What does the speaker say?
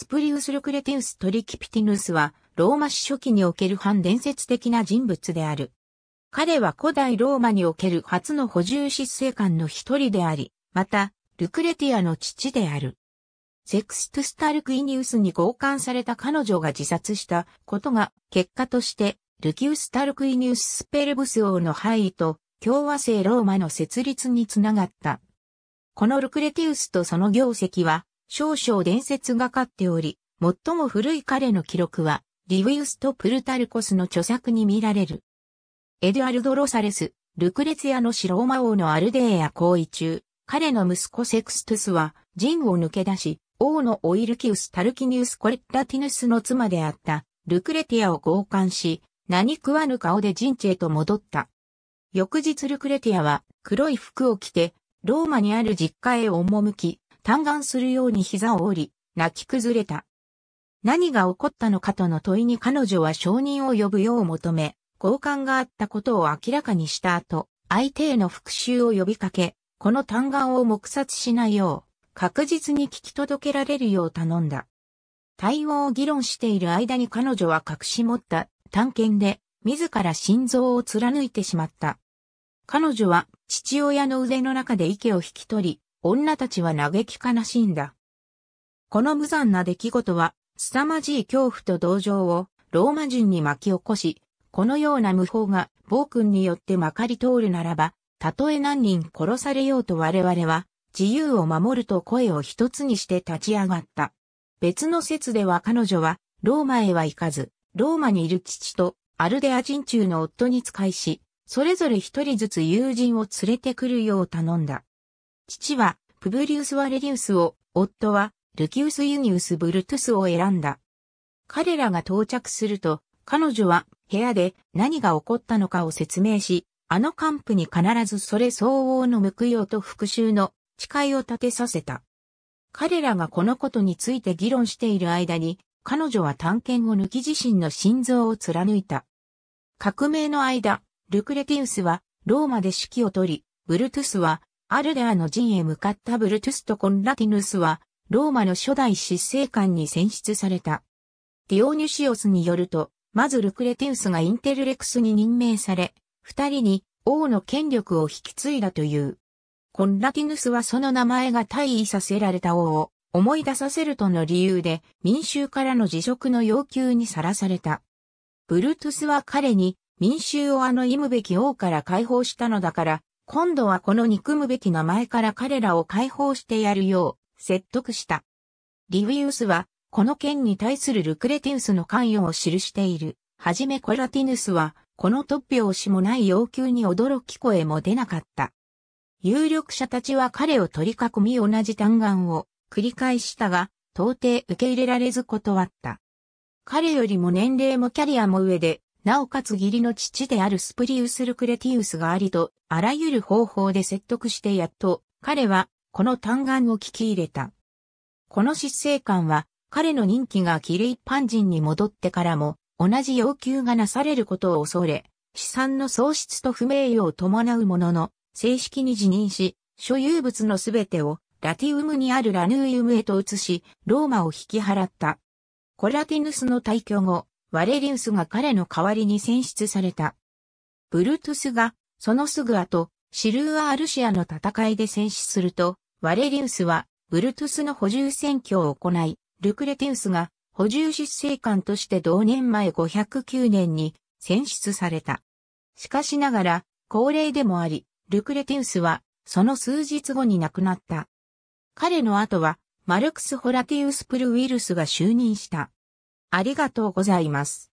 スプリウス・ルクレティウス・トリキピティヌスは、ローマ史初期における反伝説的な人物である。彼は古代ローマにおける初の補充執政官の一人であり、また、ルクレティアの父である。セクストゥスタルクイニウスに強姦された彼女が自殺したことが、結果として、ルキウスタルクイニウス・スペルブス王の敗位と、共和制ローマの設立につながった。このルクレティウスとその業績は、少々伝説がかっており、最も古い彼の記録は、リウィウスとプルタルコスの著作に見られる。エドアルド・ロサレス、ルクレツィアのシローマ王のアルデーア行為中、彼の息子セクストゥスは、陣を抜け出し、王のオイルキウス・タルキニウス・コレッラティヌスの妻であった、ルクレティアを強姦し、何食わぬ顔で陣地へと戻った。翌日ルクレティアは、黒い服を着て、ローマにある実家へ赴き、嘆願するように膝を折り、泣き崩れた。何が起こったのかとの問いに彼女は証人を呼ぶよう求め、強姦があったことを明らかにした後、相手への復讐を呼びかけ、この嘆願を黙殺しないよう、確実に聞き届けられるよう頼んだ。対応を議論している間に彼女は隠し持った探検で、自ら心臓を貫いてしまった。彼女は父親の腕の中で息を引き取り、女たちは嘆き悲しんだ。この無残な出来事は、凄まじい恐怖と同情をローマ人に巻き起こし、このような無法が暴君によってまかり通るならば、たとえ何人殺されようと我々は、自由を守ると声を一つにして立ち上がった。別の説では彼女は、ローマへは行かず、ローマにいる父とアルデア人中の夫に仕えし、それぞれ一人ずつ友人を連れてくるよう頼んだ。父は、プブリウス・ワレリウスを、夫は、ルキウス・ユニウス・ブルトゥスを選んだ。彼らが到着すると、彼女は、部屋で何が起こったのかを説明し、あのカンプに必ずそれ相応の報いをと復讐の誓いを立てさせた。彼らがこのことについて議論している間に、彼女は探検を抜き自身の心臓を貫いた。革命の間、ルクレティウスはローマで指揮を取り、ブルトゥスはアルデアの陣へ向かったブルトゥスとコンラティヌスは、ローマの初代執政官に選出された。ディオニュシオスによると、まずルクレティウスがインテルレクスに任命され、二人に王の権力を引き継いだという。コンラティヌスはその名前が退位させられた王を思い出させるとの理由で民衆からの辞職の要求にさらされた。ブルトゥスは彼に民衆をあの忌むべき王から解放したのだから今度はこの憎むべき名前から彼らを解放してやるよう説得した。リウィウスは、この件に対するルクレティウスの関与を記している。はじめコラティヌスは、この突拍子もない要求に驚き声も出なかった。有力者たちは彼を取り囲み同じ嘆願を繰り返したが、到底受け入れられず断った。彼よりも年齢もキャリアも上で、なおかつ義理の父であるスプリウス・ルクレティウスがありと、あらゆる方法で説得してやっと、彼は、この嘆願を聞き入れた。この執政官は、彼の任期がキリ一般人に戻ってからも、同じ要求がなされることを恐れ、資産の喪失と不名誉を伴うものの、正式に辞任し、所有物のすべてを、ラティウムにあるラヌイウムへと移し、ローマを引き払った。コラティヌスの退去後、ワレリウスが彼の代わりに選出された。ブルトゥスが、そのすぐ後、シルーア・アルシアの戦いで戦死すると、ワレリウスは、ブルトゥスの補充選挙を行い、ルクレティウスが補充執政官として同年前509年に選出された。しかしながら、高齢でもあり、ルクレティウスは、その数日後に亡くなった。彼の後は、マルクス・ホラティウス・プルウィルスが就任した。ありがとうございます。